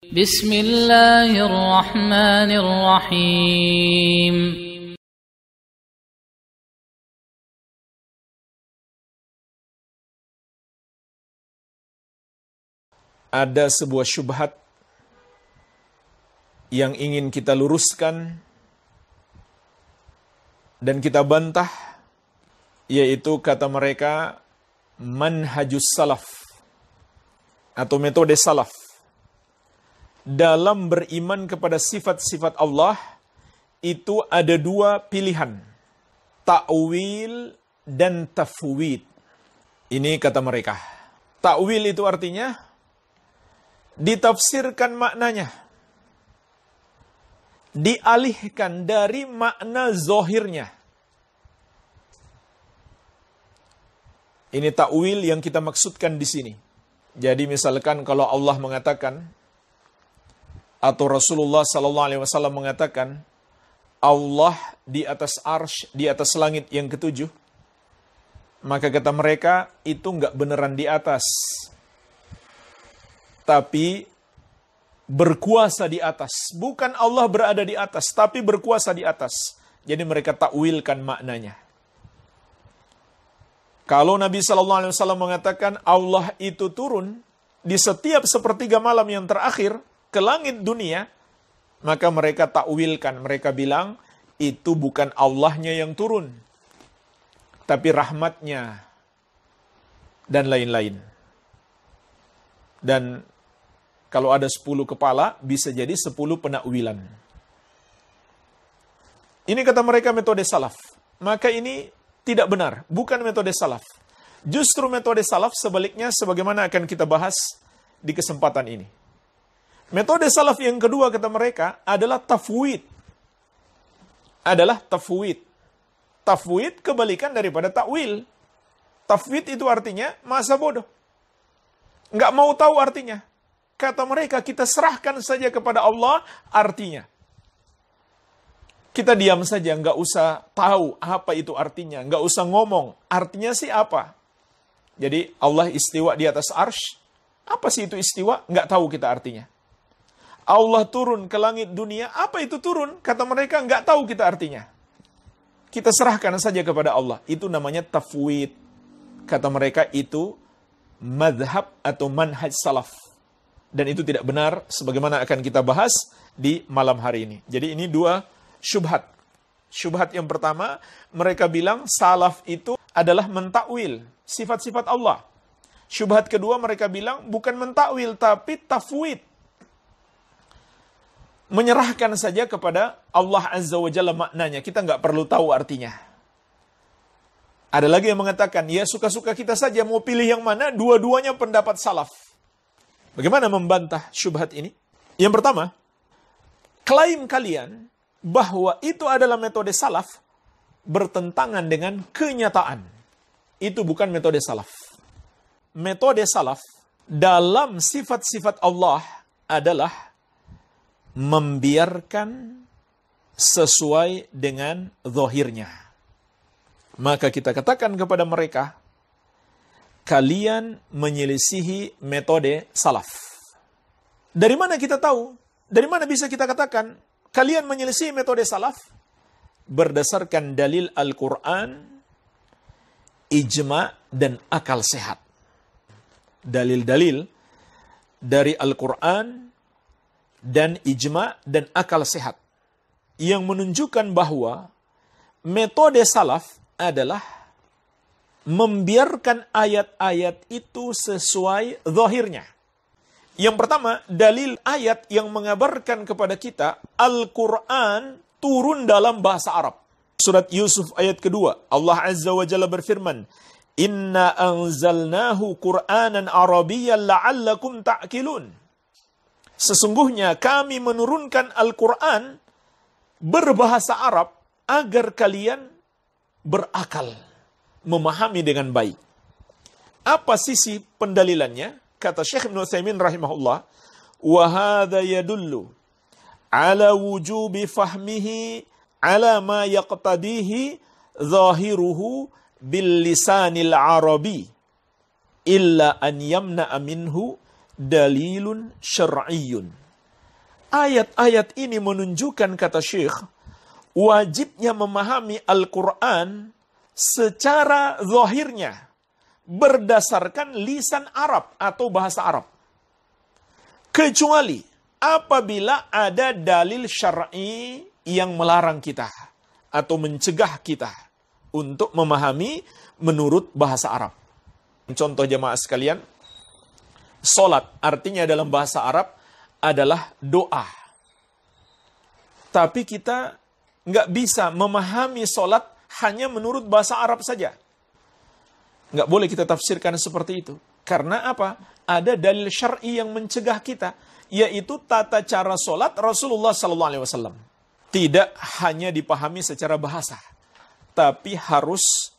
بسم الله الرحمن الرحيم Ada sebuah syubhat yang ingin kita luruskan dan kita bantah yaitu kata mereka manhajus salaf atau metode salaf dalam beriman kepada sifat-sifat Allah itu ada dua pilihan. Ta'wil dan tafwid. Ini kata mereka. Ta'wil itu artinya ditafsirkan maknanya. Dialihkan dari makna zohirnya. Ini takwil yang kita maksudkan di sini. Jadi misalkan kalau Allah mengatakan atau Rasulullah sallallahu alaihi wasallam mengatakan Allah di atas arsh, di atas langit yang ketujuh, maka kata mereka itu nggak beneran di atas, tapi berkuasa di atas. Bukan Allah berada di atas, tapi berkuasa di atas. Jadi mereka takwilkan maknanya. Kalau Nabi Shallallahu Alaihi Wasallam mengatakan Allah itu turun di setiap sepertiga malam yang terakhir, ke langit dunia, maka mereka takwilkan, mereka bilang itu bukan Allahnya yang turun, tapi rahmatnya dan lain-lain. Dan kalau ada sepuluh kepala, bisa jadi sepuluh penakwilan. Ini kata mereka metode salaf. Maka ini tidak benar, bukan metode salaf. Justru metode salaf sebaliknya sebagaimana akan kita bahas di kesempatan ini. Metode salaf yang kedua kata mereka adalah tafwid. Adalah tafwid. Tafwid kebalikan daripada takwil. Tafwid itu artinya masa bodoh. Nggak mau tahu artinya. Kata mereka kita serahkan saja kepada Allah artinya. Kita diam saja, nggak usah tahu apa itu artinya, nggak usah ngomong. Artinya sih apa? Jadi Allah istiwa di atas arsh. Apa sih itu istiwa? Nggak tahu kita artinya. Allah turun ke langit dunia, apa itu turun? Kata mereka, nggak tahu kita artinya. Kita serahkan saja kepada Allah. Itu namanya tafwid. Kata mereka itu madhab atau manhaj salaf. Dan itu tidak benar, sebagaimana akan kita bahas di malam hari ini. Jadi ini dua syubhat. Syubhat yang pertama, mereka bilang salaf itu adalah mentakwil sifat-sifat Allah. Syubhat kedua mereka bilang bukan mentakwil tapi tafwid menyerahkan saja kepada Allah Azza wa Jalla maknanya. Kita nggak perlu tahu artinya. Ada lagi yang mengatakan, ya suka-suka kita saja mau pilih yang mana, dua-duanya pendapat salaf. Bagaimana membantah syubhat ini? Yang pertama, klaim kalian bahwa itu adalah metode salaf bertentangan dengan kenyataan. Itu bukan metode salaf. Metode salaf dalam sifat-sifat Allah adalah membiarkan sesuai dengan zohirnya. Maka kita katakan kepada mereka, kalian menyelisihi metode salaf. Dari mana kita tahu? Dari mana bisa kita katakan kalian menyelisihi metode salaf? Berdasarkan dalil Al-Quran, ijma dan akal sehat. Dalil-dalil dari Al-Quran, dan ijma dan akal sehat yang menunjukkan bahwa metode salaf adalah membiarkan ayat-ayat itu sesuai zahirnya. Yang pertama, dalil ayat yang mengabarkan kepada kita Al-Quran turun dalam bahasa Arab. Surat Yusuf ayat kedua, Allah Azza wa Jalla berfirman, Inna anzalnahu Qur'anan Arabiyyan la'allakum ta'kilun. Sesungguhnya kami menurunkan Al-Quran berbahasa Arab agar kalian berakal, memahami dengan baik. Apa sisi pendalilannya? Kata Syekh Ibn Uthaymin rahimahullah, وَهَذَا يَدُلُّ عَلَى وُجُوبِ فَهْمِهِ عَلَى مَا يَقْتَدِيهِ ظَاهِرُهُ بِاللِّسَانِ الْعَرَبِي إِلَّا أَنْ يَمْنَأَ مِنْهُ dalilun syar'iyyun. Ayat-ayat ini menunjukkan kata Syekh wajibnya memahami Al-Qur'an secara zahirnya berdasarkan lisan Arab atau bahasa Arab. Kecuali apabila ada dalil syar'i yang melarang kita atau mencegah kita untuk memahami menurut bahasa Arab. Contoh jemaah sekalian, Solat artinya dalam bahasa Arab adalah doa. Tapi kita nggak bisa memahami solat hanya menurut bahasa Arab saja. Nggak boleh kita tafsirkan seperti itu. Karena apa? Ada dalil syar'i yang mencegah kita, yaitu tata cara solat Rasulullah Sallallahu Alaihi Wasallam. Tidak hanya dipahami secara bahasa, tapi harus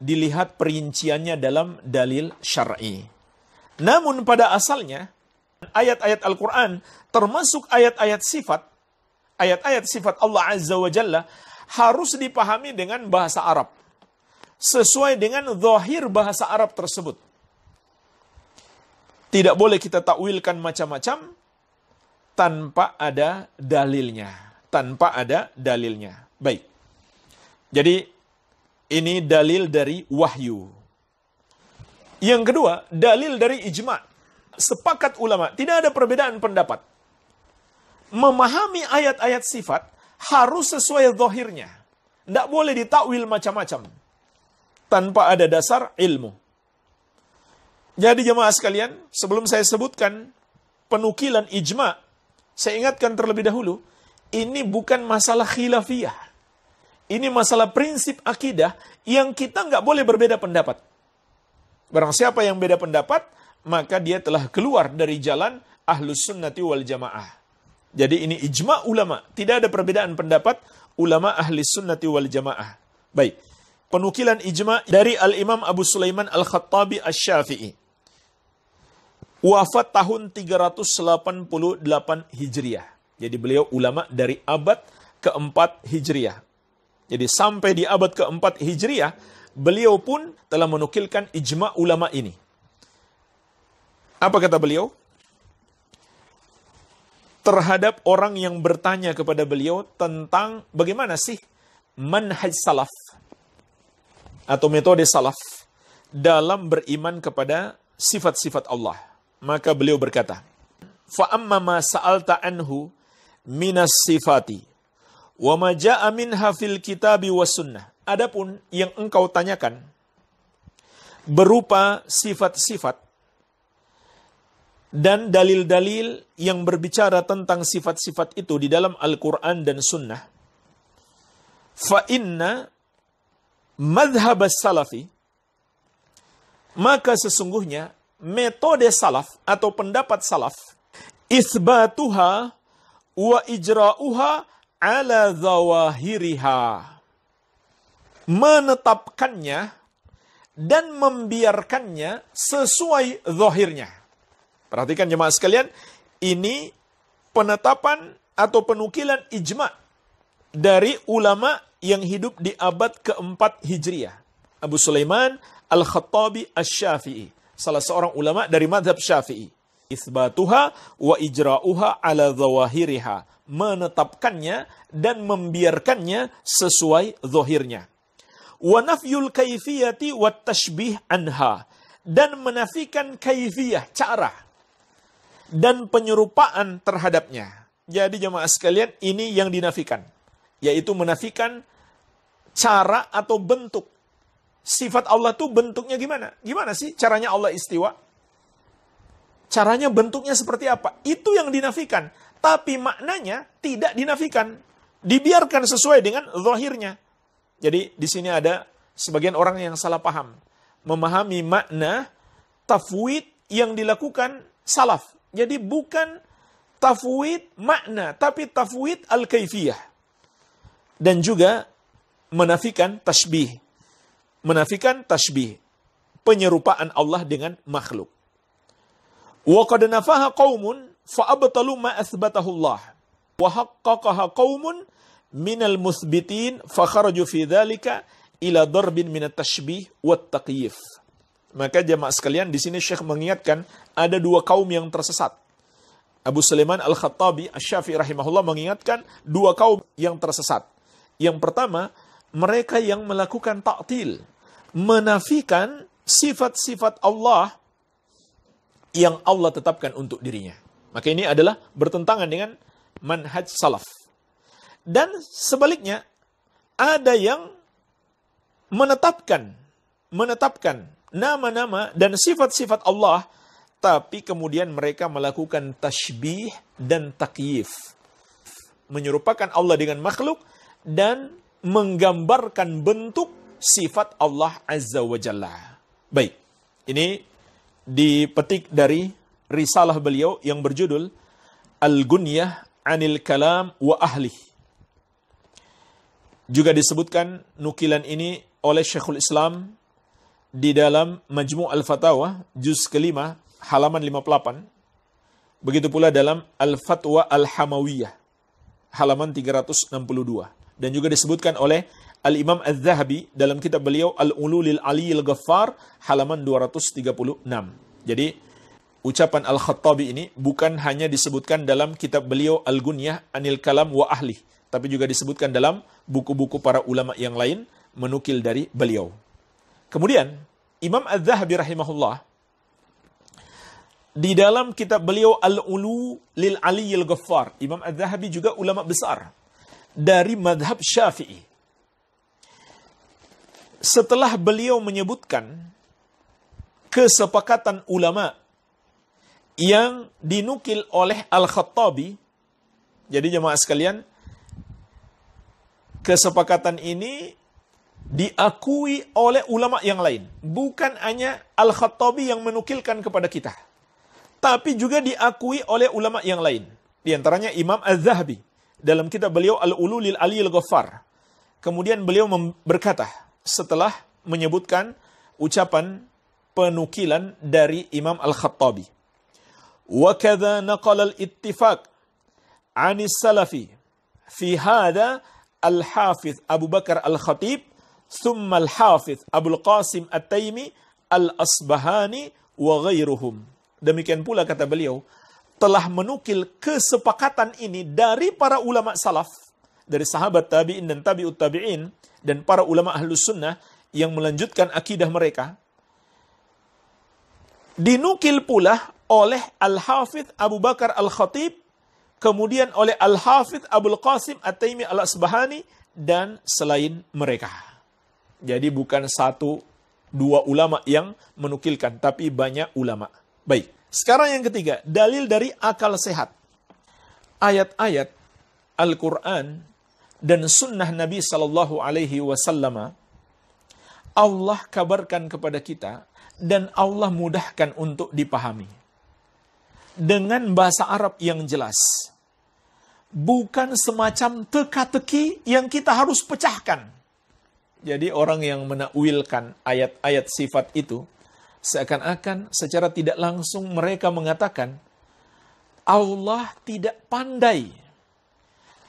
dilihat perinciannya dalam dalil syar'i. Namun pada asalnya, ayat-ayat Al-Quran, termasuk ayat-ayat sifat, ayat-ayat sifat Allah Azza wa Jalla, harus dipahami dengan bahasa Arab. Sesuai dengan zahir bahasa Arab tersebut. Tidak boleh kita takwilkan macam-macam tanpa ada dalilnya. Tanpa ada dalilnya. Baik. Jadi, ini dalil dari wahyu. Yang kedua, dalil dari ijma. Sepakat ulama, tidak ada perbedaan pendapat. Memahami ayat-ayat sifat harus sesuai zahirnya. Tidak boleh ditakwil macam-macam. Tanpa ada dasar ilmu. Jadi jemaah sekalian, sebelum saya sebutkan penukilan ijma, saya ingatkan terlebih dahulu, ini bukan masalah khilafiyah. Ini masalah prinsip akidah yang kita nggak boleh berbeda pendapat. Barang siapa yang beda pendapat, maka dia telah keluar dari jalan ahlus sunnati wal jamaah. Jadi ini ijma ulama, tidak ada perbedaan pendapat ulama ahli sunnati wal jamaah. Baik, penukilan ijma dari Al-Imam Abu Sulaiman Al-Khattabi ash syafii Wafat tahun 388 Hijriah. Jadi beliau ulama dari abad keempat Hijriah. Jadi sampai di abad keempat Hijriah, beliau pun telah menukilkan ijma ulama ini. Apa kata beliau? Terhadap orang yang bertanya kepada beliau tentang bagaimana sih manhaj salaf atau metode salaf dalam beriman kepada sifat-sifat Allah. Maka beliau berkata, فَأَمَّا مَا سَأَلْتَ عَنْهُ مِنَ السِّفَاتِ وَمَا جَاءَ مِنْهَا فِي الْكِتَابِ وَالسُّنَّةِ Adapun yang engkau tanyakan berupa sifat-sifat dan dalil-dalil yang berbicara tentang sifat-sifat itu di dalam Al-Quran dan Sunnah. Fa'inna madhab salafi, maka sesungguhnya metode salaf atau pendapat salaf, isbatuha wa ijra'uha ala zawahiriha menetapkannya dan membiarkannya sesuai zohirnya. Perhatikan jemaah sekalian, ini penetapan atau penukilan ijma dari ulama yang hidup di abad keempat Hijriah. Abu Sulaiman Al-Khattabi ash syafii salah seorang ulama dari madhab Syafi'i. Isbatuha wa ijra'uha ala zawahiriha. Menetapkannya dan membiarkannya sesuai zohirnya wa nafyul kaifiyati wa anha dan menafikan kaifiyah cara dan penyerupaan terhadapnya. Jadi jemaah sekalian ini yang dinafikan yaitu menafikan cara atau bentuk. Sifat Allah tuh bentuknya gimana? Gimana sih caranya Allah istiwa? Caranya bentuknya seperti apa? Itu yang dinafikan. Tapi maknanya tidak dinafikan. Dibiarkan sesuai dengan zahirnya. Jadi di sini ada sebagian orang yang salah paham. Memahami makna tafwid yang dilakukan salaf. Jadi bukan tafwid makna, tapi tafwid al-kaifiyah. Dan juga menafikan tasbih. Menafikan tasbih. Penyerupaan Allah dengan makhluk. Wa qad nafaha qaumun fa abtalu minal musbitin kharaju fi dzalika ila darbin at tashbih wat taqyif. Maka jemaah sekalian di sini Syekh mengingatkan ada dua kaum yang tersesat. Abu Sulaiman Al-Khattabi Asy-Syafi'i rahimahullah mengingatkan dua kaum yang tersesat. Yang pertama, mereka yang melakukan ta'til, menafikan sifat-sifat Allah yang Allah tetapkan untuk dirinya. Maka ini adalah bertentangan dengan manhaj salaf. Dan sebaliknya, ada yang menetapkan, menetapkan nama-nama dan sifat-sifat Allah, tapi kemudian mereka melakukan tashbih dan takyif. Menyerupakan Allah dengan makhluk dan menggambarkan bentuk sifat Allah Azza wa Jalla. Baik, ini dipetik dari risalah beliau yang berjudul Al-Gunyah Anil Kalam wa Ahlih. Juga disebutkan nukilan ini oleh Syekhul Islam di dalam Majmu' Al-Fatawa, juz kelima, halaman 58. Begitu pula dalam Al-Fatwa Al-Hamawiyah, halaman 362. Dan juga disebutkan oleh Al-Imam Al-Zahabi dalam kitab beliau Al-Ululil Aliyil Ghaffar, halaman 236. Jadi, ucapan Al-Khattabi ini bukan hanya disebutkan dalam kitab beliau Al-Gunyah Anil Kalam Wa Ahli tapi juga disebutkan dalam buku-buku para ulama yang lain menukil dari beliau. Kemudian, Imam Az-Zahabi rahimahullah di dalam kitab beliau Al-Ulu lil Aliyil Ghaffar, Imam Az-Zahabi juga ulama besar dari madhab Syafi'i. Setelah beliau menyebutkan kesepakatan ulama yang dinukil oleh Al-Khattabi, jadi jemaah sekalian, Kesepakatan ini diakui oleh ulama yang lain. Bukan hanya Al-Khattabi yang menukilkan kepada kita. Tapi juga diakui oleh ulama yang lain. Di antaranya Imam Az-Zahabi. Dalam kitab beliau Al-Ululil al Ghaffar. Kemudian beliau berkata, setelah menyebutkan ucapan penukilan dari Imam Al-Khattabi. وَكَذَا نَقَلَ الْإِتِّفَاقِ عَنِ السَّلَفِ fi hada Al-Hafiz Abu Bakar Al-Khatib, thumma Al-Hafiz al Qasim At-Taimi, Al-Asbahani, wa ghairuhum. Demikian pula kata beliau, telah menukil kesepakatan ini dari para ulama salaf, dari sahabat tabi'in dan tabi'ut tabi'in, dan para ulama ahlus sunnah yang melanjutkan akidah mereka. Dinukil pula oleh Al-Hafidh Abu Bakar Al-Khatib kemudian oleh Al-Hafidh Abul Qasim At-Taimi Al-Asbahani, dan selain mereka. Jadi bukan satu dua ulama yang menukilkan, tapi banyak ulama. Baik, sekarang yang ketiga, dalil dari akal sehat. Ayat-ayat Al-Quran dan sunnah Nabi Sallallahu Alaihi Wasallam Allah kabarkan kepada kita dan Allah mudahkan untuk dipahami. Dengan bahasa Arab yang jelas bukan semacam teka-teki yang kita harus pecahkan. Jadi orang yang menakwilkan ayat-ayat sifat itu, seakan-akan secara tidak langsung mereka mengatakan, Allah tidak pandai,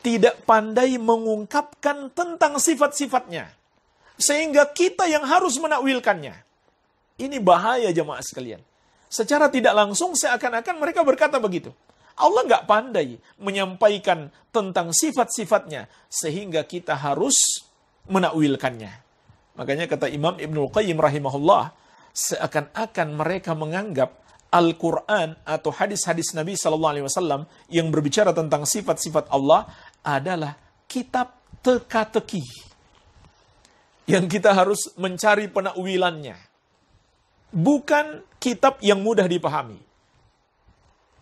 tidak pandai mengungkapkan tentang sifat-sifatnya. Sehingga kita yang harus menakwilkannya. Ini bahaya jemaah sekalian. Secara tidak langsung seakan-akan mereka berkata begitu. Allah nggak pandai menyampaikan tentang sifat-sifatnya sehingga kita harus menakwilkannya. Makanya kata Imam Ibnu Qayyim rahimahullah, seakan-akan mereka menganggap Al-Quran atau hadis-hadis Nabi saw Alaihi Wasallam yang berbicara tentang sifat-sifat Allah adalah kitab teka-teki yang kita harus mencari penakwilannya. Bukan kitab yang mudah dipahami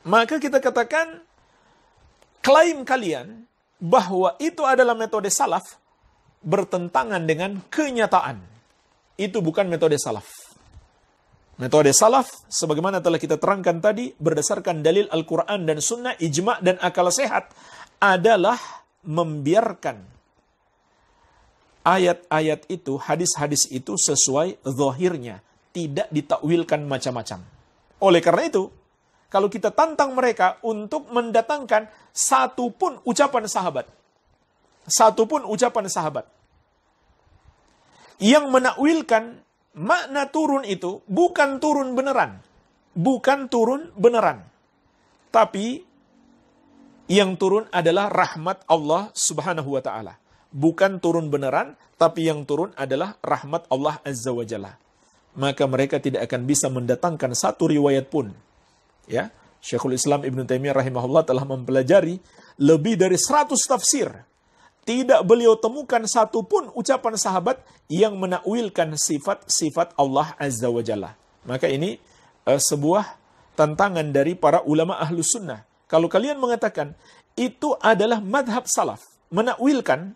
maka kita katakan klaim kalian bahwa itu adalah metode salaf bertentangan dengan kenyataan. Itu bukan metode salaf. Metode salaf, sebagaimana telah kita terangkan tadi, berdasarkan dalil Al-Quran dan Sunnah, ijma' dan akal sehat, adalah membiarkan ayat-ayat itu, hadis-hadis itu sesuai zohirnya, tidak ditakwilkan macam-macam. Oleh karena itu, kalau kita tantang mereka untuk mendatangkan satu pun ucapan sahabat. Satu pun ucapan sahabat. Yang menakwilkan makna turun itu bukan turun beneran. Bukan turun beneran. Tapi yang turun adalah rahmat Allah subhanahu wa ta'ala. Bukan turun beneran, tapi yang turun adalah rahmat Allah azza wa jalla. Maka mereka tidak akan bisa mendatangkan satu riwayat pun ya Syekhul Islam Ibn Taimiyah rahimahullah telah mempelajari lebih dari 100 tafsir. Tidak beliau temukan satupun ucapan sahabat yang menakwilkan sifat-sifat Allah Azza wa Jalla. Maka ini uh, sebuah tantangan dari para ulama ahlu sunnah. Kalau kalian mengatakan itu adalah madhab salaf, menakwilkan,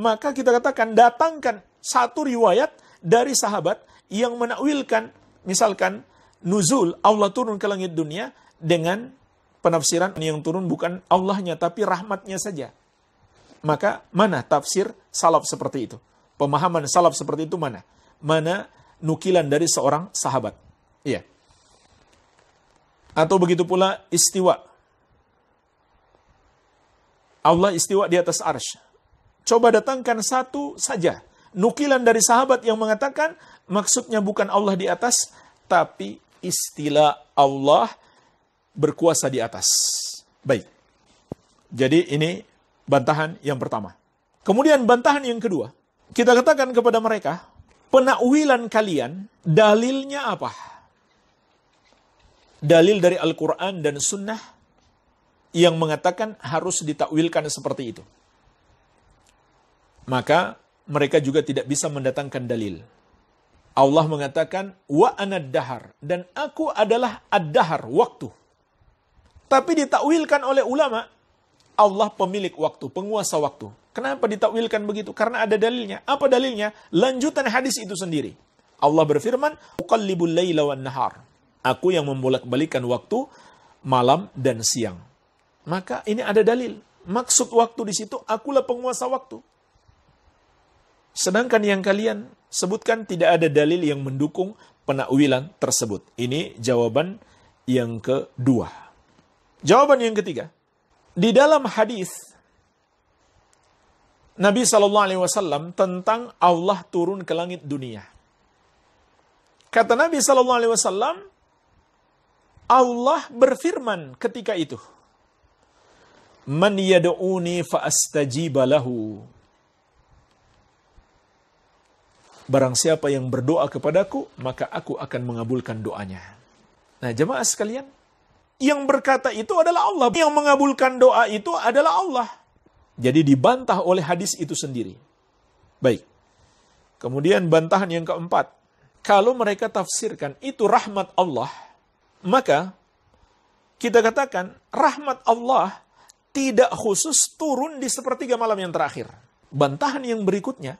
maka kita katakan datangkan satu riwayat dari sahabat yang menakwilkan, misalkan nuzul Allah turun ke langit dunia dengan penafsiran yang turun bukan Allahnya tapi rahmatnya saja. Maka mana tafsir salaf seperti itu? Pemahaman salaf seperti itu mana? Mana nukilan dari seorang sahabat? Iya. Atau begitu pula istiwa. Allah istiwa di atas arsy. Coba datangkan satu saja. Nukilan dari sahabat yang mengatakan maksudnya bukan Allah di atas, tapi istilah Allah berkuasa di atas. Baik. Jadi ini bantahan yang pertama. Kemudian bantahan yang kedua. Kita katakan kepada mereka, penakwilan kalian dalilnya apa? Dalil dari Al-Quran dan Sunnah yang mengatakan harus ditakwilkan seperti itu. Maka mereka juga tidak bisa mendatangkan dalil Allah mengatakan wa anad dahar dan aku adalah ad-dahar waktu. Tapi ditakwilkan oleh ulama Allah pemilik waktu, penguasa waktu. Kenapa ditakwilkan begitu? Karena ada dalilnya. Apa dalilnya? Lanjutan hadis itu sendiri. Allah berfirman, "Uqallibul laila wan nahar." Aku yang membolak-balikan waktu malam dan siang. Maka ini ada dalil. Maksud waktu di situ akulah penguasa waktu. Sedangkan yang kalian sebutkan tidak ada dalil yang mendukung penakwilan tersebut. Ini jawaban yang kedua. Jawaban yang ketiga. Di dalam hadis Nabi saw Alaihi Wasallam tentang Allah turun ke langit dunia. Kata Nabi saw Alaihi Wasallam, Allah berfirman ketika itu, "Man yad'uni fa astajiba lahu. Barang siapa yang berdoa kepadaku, maka aku akan mengabulkan doanya. Nah, jemaah sekalian, yang berkata itu adalah Allah. Yang mengabulkan doa itu adalah Allah. Jadi dibantah oleh hadis itu sendiri. Baik. Kemudian bantahan yang keempat. Kalau mereka tafsirkan itu rahmat Allah, maka kita katakan rahmat Allah tidak khusus turun di sepertiga malam yang terakhir. Bantahan yang berikutnya,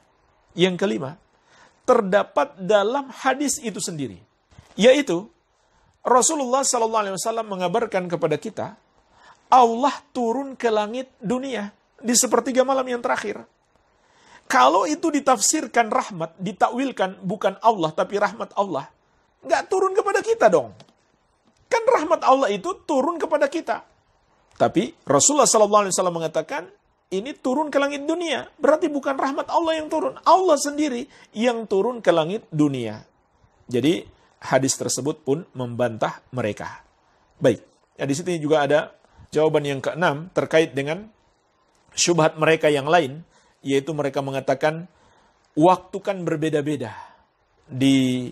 yang kelima, terdapat dalam hadis itu sendiri. Yaitu Rasulullah SAW Alaihi Wasallam mengabarkan kepada kita Allah turun ke langit dunia di sepertiga malam yang terakhir. Kalau itu ditafsirkan rahmat, ditakwilkan bukan Allah tapi rahmat Allah, nggak turun kepada kita dong. Kan rahmat Allah itu turun kepada kita. Tapi Rasulullah SAW Alaihi Wasallam mengatakan ini turun ke langit dunia. Berarti bukan rahmat Allah yang turun. Allah sendiri yang turun ke langit dunia. Jadi hadis tersebut pun membantah mereka. Baik. Ya, di sini juga ada jawaban yang keenam terkait dengan syubhat mereka yang lain. Yaitu mereka mengatakan waktu kan berbeda-beda. Di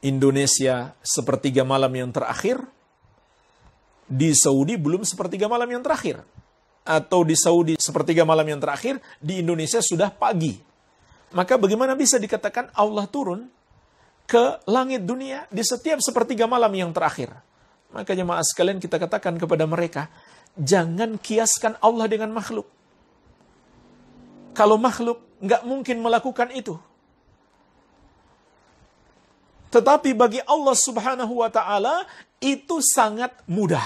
Indonesia sepertiga malam yang terakhir. Di Saudi belum sepertiga malam yang terakhir atau di Saudi sepertiga malam yang terakhir, di Indonesia sudah pagi. Maka bagaimana bisa dikatakan Allah turun ke langit dunia di setiap sepertiga malam yang terakhir? Maka jemaah sekalian kita katakan kepada mereka, jangan kiaskan Allah dengan makhluk. Kalau makhluk nggak mungkin melakukan itu. Tetapi bagi Allah Subhanahu wa taala itu sangat mudah.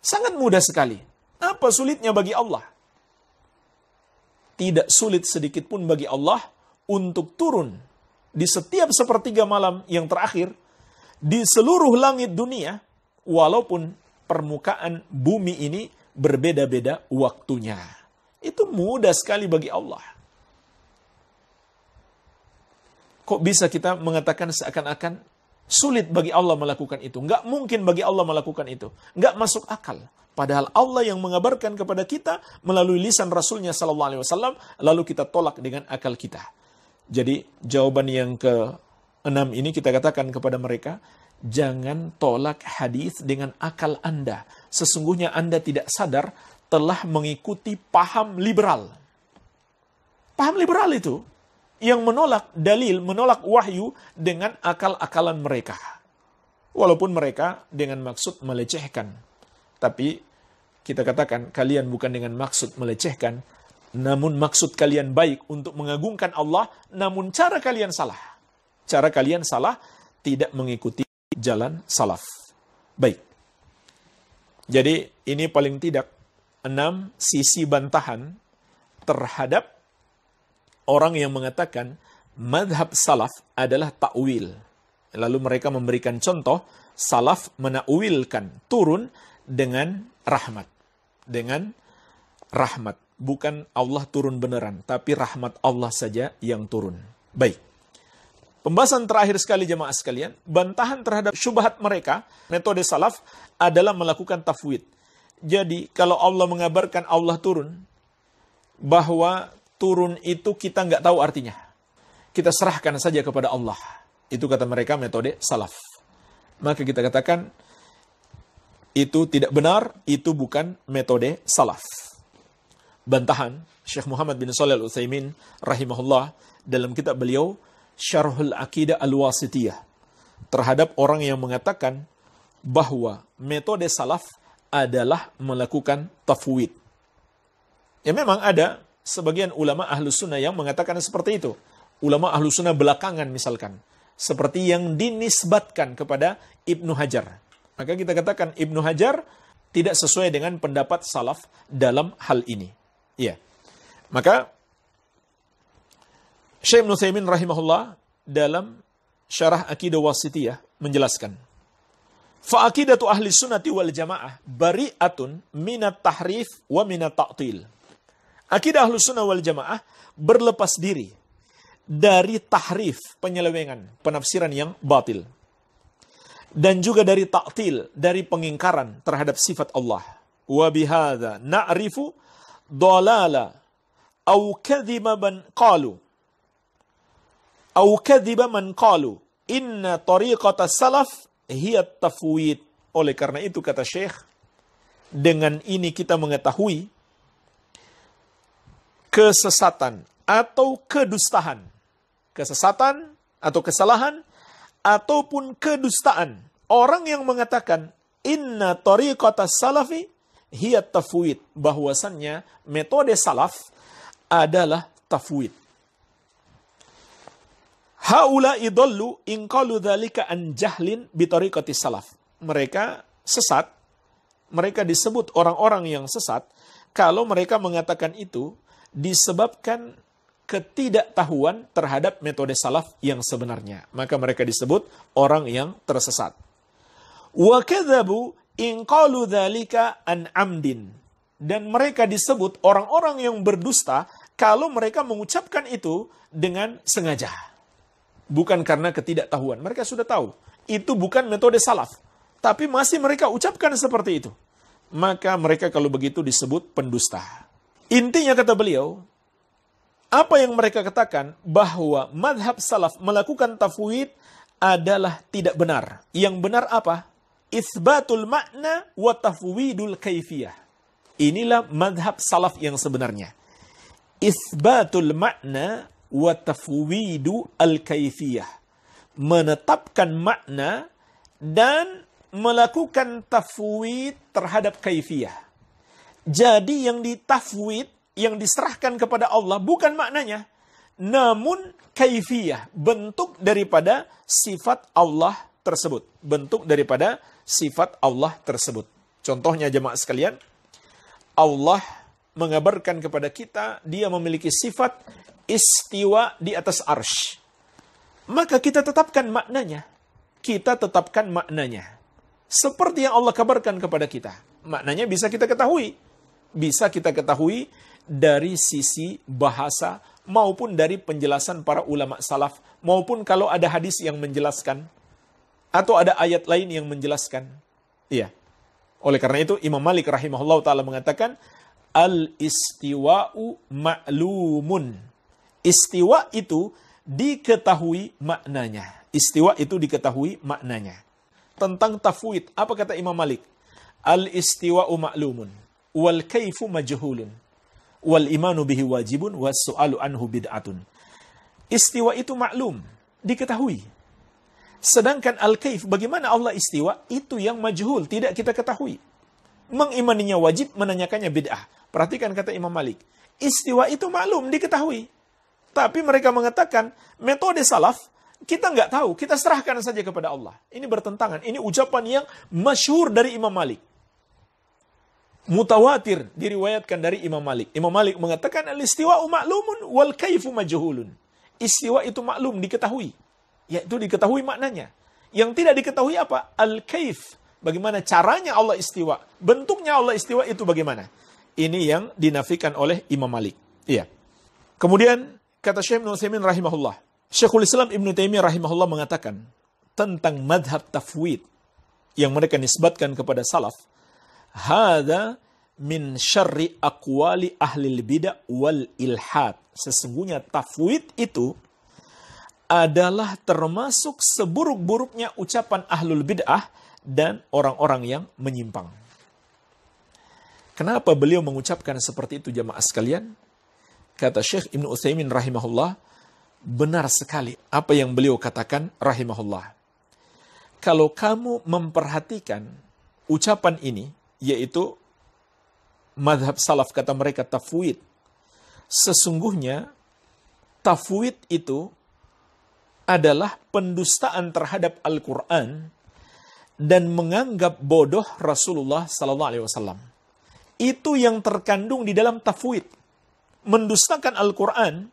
Sangat mudah sekali. Apa sulitnya bagi Allah? Tidak sulit sedikit pun bagi Allah untuk turun di setiap sepertiga malam yang terakhir di seluruh langit dunia walaupun permukaan bumi ini berbeda-beda waktunya. Itu mudah sekali bagi Allah. Kok bisa kita mengatakan seakan-akan Sulit bagi Allah melakukan itu. Nggak mungkin bagi Allah melakukan itu. Nggak masuk akal. Padahal Allah yang mengabarkan kepada kita melalui lisan Rasulnya Sallallahu Alaihi Wasallam, lalu kita tolak dengan akal kita. Jadi jawaban yang ke enam ini kita katakan kepada mereka, jangan tolak hadis dengan akal Anda. Sesungguhnya Anda tidak sadar telah mengikuti paham liberal. Paham liberal itu yang menolak dalil, menolak wahyu dengan akal-akalan mereka. Walaupun mereka dengan maksud melecehkan. Tapi kita katakan kalian bukan dengan maksud melecehkan, namun maksud kalian baik untuk mengagungkan Allah, namun cara kalian salah. Cara kalian salah tidak mengikuti jalan salaf. Baik. Jadi ini paling tidak enam sisi bantahan terhadap orang yang mengatakan madhab salaf adalah takwil. Lalu mereka memberikan contoh, salaf menakwilkan turun dengan rahmat. Dengan rahmat. Bukan Allah turun beneran, tapi rahmat Allah saja yang turun. Baik. Pembahasan terakhir sekali jemaah sekalian, bantahan terhadap syubhat mereka, metode salaf adalah melakukan tafwid. Jadi kalau Allah mengabarkan Allah turun, bahwa turun itu kita nggak tahu artinya. Kita serahkan saja kepada Allah. Itu kata mereka metode salaf. Maka kita katakan itu tidak benar, itu bukan metode salaf. Bantahan Syekh Muhammad bin Salih Al-Utsaimin rahimahullah dalam kitab beliau Syarhul Akidah Al-Wasitiyah terhadap orang yang mengatakan bahwa metode salaf adalah melakukan tafwid. Ya memang ada sebagian ulama ahlu sunnah yang mengatakan seperti itu. Ulama ahlu sunnah belakangan misalkan. Seperti yang dinisbatkan kepada Ibnu Hajar. Maka kita katakan Ibnu Hajar tidak sesuai dengan pendapat salaf dalam hal ini. Iya. Maka Syekh Thaymin rahimahullah dalam syarah akidah wasitiyah menjelaskan. Fa'akidatu ahli sunnati wal jamaah bari'atun minat tahrif wa minat ta'til. Akidah ahlu Sunnah wal Jamaah berlepas diri dari tahrif, penyelewengan, penafsiran yang batil. Dan juga dari taktil, dari pengingkaran terhadap sifat Allah. Wabihada na'rifu dolala au kadhiba man qalu au kadhiba man qalu inna tariqata salaf hiya tafwid. Oleh karena itu kata Syekh, dengan ini kita mengetahui kesesatan atau kedustahan. Kesesatan atau kesalahan ataupun kedustaan. Orang yang mengatakan inna tariqata salafi hiya tafwid. Bahwasannya metode salaf adalah tafwid. Haula idollu ingkalu dhalika an jahlin bitariqati salaf. Mereka sesat, mereka disebut orang-orang yang sesat, kalau mereka mengatakan itu disebabkan ketidaktahuan terhadap metode salaf yang sebenarnya. Maka mereka disebut orang yang tersesat. Wa kadzabu in qalu an amdin. Dan mereka disebut orang-orang yang berdusta kalau mereka mengucapkan itu dengan sengaja. Bukan karena ketidaktahuan. Mereka sudah tahu. Itu bukan metode salaf. Tapi masih mereka ucapkan seperti itu. Maka mereka kalau begitu disebut pendusta. Intinya kata beliau, apa yang mereka katakan bahwa madhab salaf melakukan tafwid adalah tidak benar. Yang benar apa? Isbatul makna wa tafwidul kaifiyah. Inilah madhab salaf yang sebenarnya. Isbatul makna wa tafwidu al kaifiyah. Menetapkan makna dan melakukan tafwid terhadap kaifiyah. Jadi yang ditafwid, yang diserahkan kepada Allah bukan maknanya, namun kaifiyah, bentuk daripada sifat Allah tersebut. Bentuk daripada sifat Allah tersebut. Contohnya jemaah sekalian, Allah mengabarkan kepada kita dia memiliki sifat istiwa di atas arsh. Maka kita tetapkan maknanya. Kita tetapkan maknanya. Seperti yang Allah kabarkan kepada kita. Maknanya bisa kita ketahui bisa kita ketahui dari sisi bahasa maupun dari penjelasan para ulama salaf maupun kalau ada hadis yang menjelaskan atau ada ayat lain yang menjelaskan. Iya. Oleh karena itu Imam Malik rahimahullah taala mengatakan al istiwa'u ma'lumun. Istiwa itu diketahui maknanya. Istiwa itu diketahui maknanya. Tentang tafwid, apa kata Imam Malik? Al istiwa'u ma'lumun wal kaifu majhulun wal imanu bihi wajibun was su'alu anhu bid'atun. Istiwa itu maklum, diketahui. Sedangkan al-kaif, bagaimana Allah istiwa, itu yang majhul, tidak kita ketahui. Mengimaninya wajib, menanyakannya bid'ah. Perhatikan kata Imam Malik. Istiwa itu maklum, diketahui. Tapi mereka mengatakan, metode salaf, kita nggak tahu, kita serahkan saja kepada Allah. Ini bertentangan, ini ucapan yang masyhur dari Imam Malik mutawatir diriwayatkan dari Imam Malik. Imam Malik mengatakan al-istiwa ma'lumun wal kaifu majhulun. Istiwa itu maklum diketahui. Yaitu diketahui maknanya. Yang tidak diketahui apa? Al-kaif. Bagaimana caranya Allah istiwa? Bentuknya Allah istiwa itu bagaimana? Ini yang dinafikan oleh Imam Malik. Iya. Kemudian kata Syekh Ibnu Utsaimin rahimahullah. Syekhul Islam Ibnu Taimiyah rahimahullah mengatakan tentang madhab tafwid yang mereka nisbatkan kepada salaf Hada min syarri akwali ahli bidah wal ilhad. Sesungguhnya tafwid itu adalah termasuk seburuk-buruknya ucapan ahlul bid'ah dan orang-orang yang menyimpang. Kenapa beliau mengucapkan seperti itu jamaah sekalian? Kata Syekh Ibn Utsaimin rahimahullah, benar sekali apa yang beliau katakan rahimahullah. Kalau kamu memperhatikan ucapan ini, yaitu madhab salaf kata mereka tafwid. Sesungguhnya tafwid itu adalah pendustaan terhadap Al-Quran dan menganggap bodoh Rasulullah Sallallahu Alaihi Wasallam. Itu yang terkandung di dalam tafwid, mendustakan Al-Quran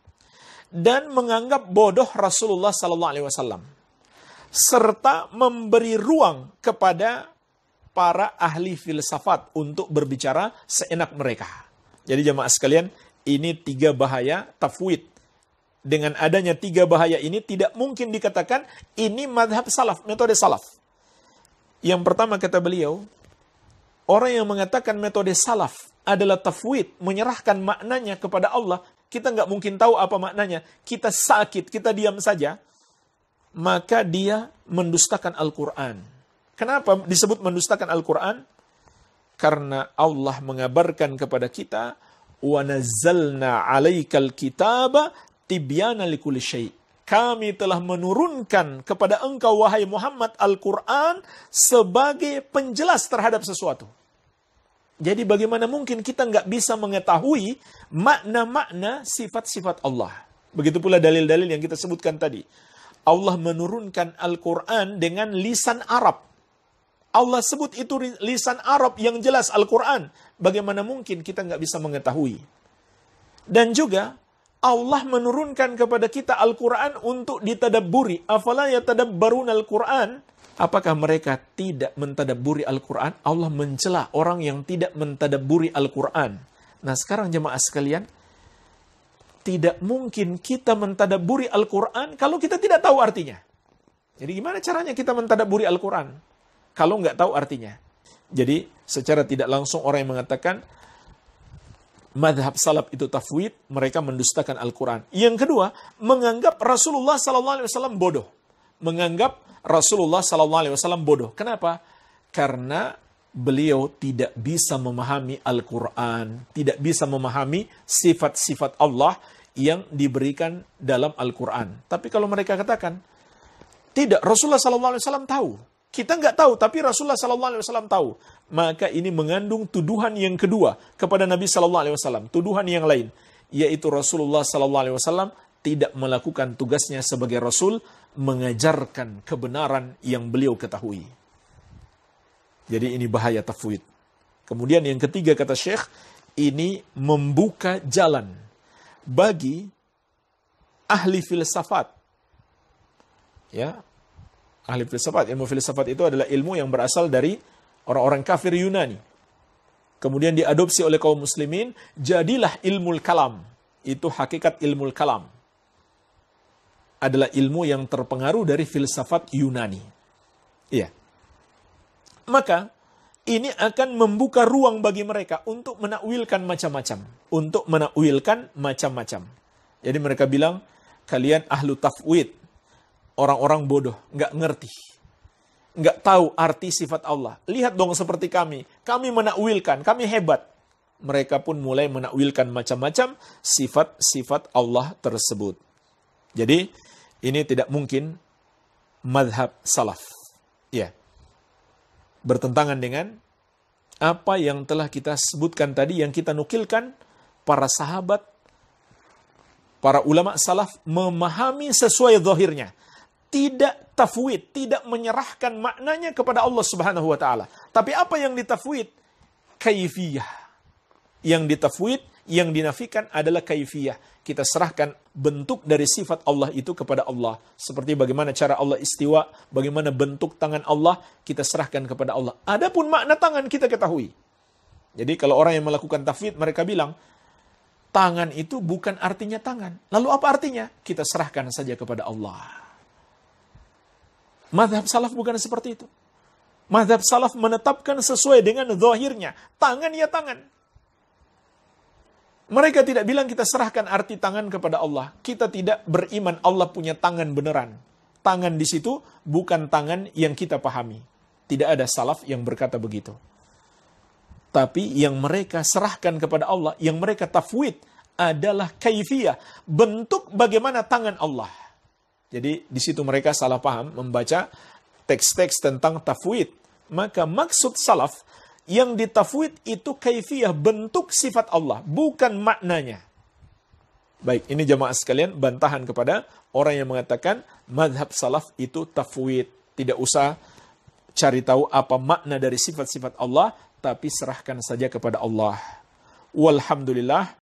dan menganggap bodoh Rasulullah Sallallahu Alaihi Wasallam, serta memberi ruang kepada para ahli filsafat untuk berbicara seenak mereka. Jadi jemaah sekalian, ini tiga bahaya tafwid. Dengan adanya tiga bahaya ini tidak mungkin dikatakan ini madhab salaf, metode salaf. Yang pertama kata beliau, orang yang mengatakan metode salaf adalah tafwid, menyerahkan maknanya kepada Allah, kita nggak mungkin tahu apa maknanya, kita sakit, kita diam saja, maka dia mendustakan Al-Quran Kenapa disebut mendustakan Al-Quran? Karena Allah mengabarkan kepada kita, وَنَزَّلْنَا عَلَيْكَ الْكِتَابَ تِبْيَانَ لِكُلِ شَيْءٍ kami telah menurunkan kepada engkau wahai Muhammad Al-Quran sebagai penjelas terhadap sesuatu. Jadi bagaimana mungkin kita nggak bisa mengetahui makna-makna sifat-sifat Allah. Begitu pula dalil-dalil yang kita sebutkan tadi. Allah menurunkan Al-Quran dengan lisan Arab. Allah sebut itu lisan Arab yang jelas Al-Quran. Bagaimana mungkin kita nggak bisa mengetahui? Dan juga Allah menurunkan kepada kita Al-Quran untuk ditadaburi. Afala tadabbarun Al-Quran. Apakah mereka tidak mentadaburi Al-Quran? Allah mencela orang yang tidak mentadaburi Al-Quran. Nah sekarang jemaah sekalian, tidak mungkin kita mentadaburi Al-Quran kalau kita tidak tahu artinya. Jadi gimana caranya kita mentadaburi Al-Quran? kalau nggak tahu artinya. Jadi secara tidak langsung orang yang mengatakan madhab salaf itu tafwid, mereka mendustakan Al-Quran. Yang kedua, menganggap Rasulullah SAW bodoh. Menganggap Rasulullah SAW bodoh. Kenapa? Karena beliau tidak bisa memahami Al-Quran, tidak bisa memahami sifat-sifat Allah yang diberikan dalam Al-Quran. Tapi kalau mereka katakan, tidak, Rasulullah SAW tahu. Kita nggak tahu, tapi Rasulullah Sallallahu Alaihi Wasallam tahu. Maka ini mengandung tuduhan yang kedua kepada Nabi Sallallahu Alaihi Wasallam, tuduhan yang lain, yaitu Rasulullah Sallallahu Alaihi Wasallam tidak melakukan tugasnya sebagai Rasul mengajarkan kebenaran yang beliau ketahui. Jadi ini bahaya tafwid. Kemudian yang ketiga kata Syekh, ini membuka jalan bagi ahli filsafat. Ya, ahli filsafat. Ilmu filsafat itu adalah ilmu yang berasal dari orang-orang kafir Yunani. Kemudian diadopsi oleh kaum muslimin, jadilah ilmu kalam. Itu hakikat ilmu kalam. Adalah ilmu yang terpengaruh dari filsafat Yunani. Iya. Maka ini akan membuka ruang bagi mereka untuk menakwilkan macam-macam, untuk menakwilkan macam-macam. Jadi mereka bilang kalian ahlu tafwid, orang-orang bodoh, nggak ngerti, nggak tahu arti sifat Allah. Lihat dong seperti kami, kami menakwilkan, kami hebat. Mereka pun mulai menakwilkan macam-macam sifat-sifat Allah tersebut. Jadi ini tidak mungkin madhab salaf. Ya. Bertentangan dengan apa yang telah kita sebutkan tadi, yang kita nukilkan, para sahabat, para ulama salaf memahami sesuai zahirnya tidak tafwid, tidak menyerahkan maknanya kepada Allah Subhanahu wa taala. Tapi apa yang ditafwid? Kaifiyah. Yang ditafwid, yang dinafikan adalah kaifiyah. Kita serahkan bentuk dari sifat Allah itu kepada Allah. Seperti bagaimana cara Allah istiwa, bagaimana bentuk tangan Allah, kita serahkan kepada Allah. Adapun makna tangan kita ketahui. Jadi kalau orang yang melakukan tafwid, mereka bilang, tangan itu bukan artinya tangan. Lalu apa artinya? Kita serahkan saja kepada Allah. Madhab salaf bukan seperti itu. Madhab salaf menetapkan sesuai dengan zahirnya. Tangan ya tangan. Mereka tidak bilang kita serahkan arti tangan kepada Allah. Kita tidak beriman Allah punya tangan beneran. Tangan di situ bukan tangan yang kita pahami. Tidak ada salaf yang berkata begitu. Tapi yang mereka serahkan kepada Allah, yang mereka tafwid adalah kaifiyah, bentuk bagaimana tangan Allah. Jadi di situ mereka salah paham membaca teks-teks tentang tafwid. Maka maksud salaf yang ditafwid itu kaifiyah bentuk sifat Allah, bukan maknanya. Baik, ini jamaah sekalian bantahan kepada orang yang mengatakan madhab salaf itu tafwid. Tidak usah cari tahu apa makna dari sifat-sifat Allah, tapi serahkan saja kepada Allah. Walhamdulillah,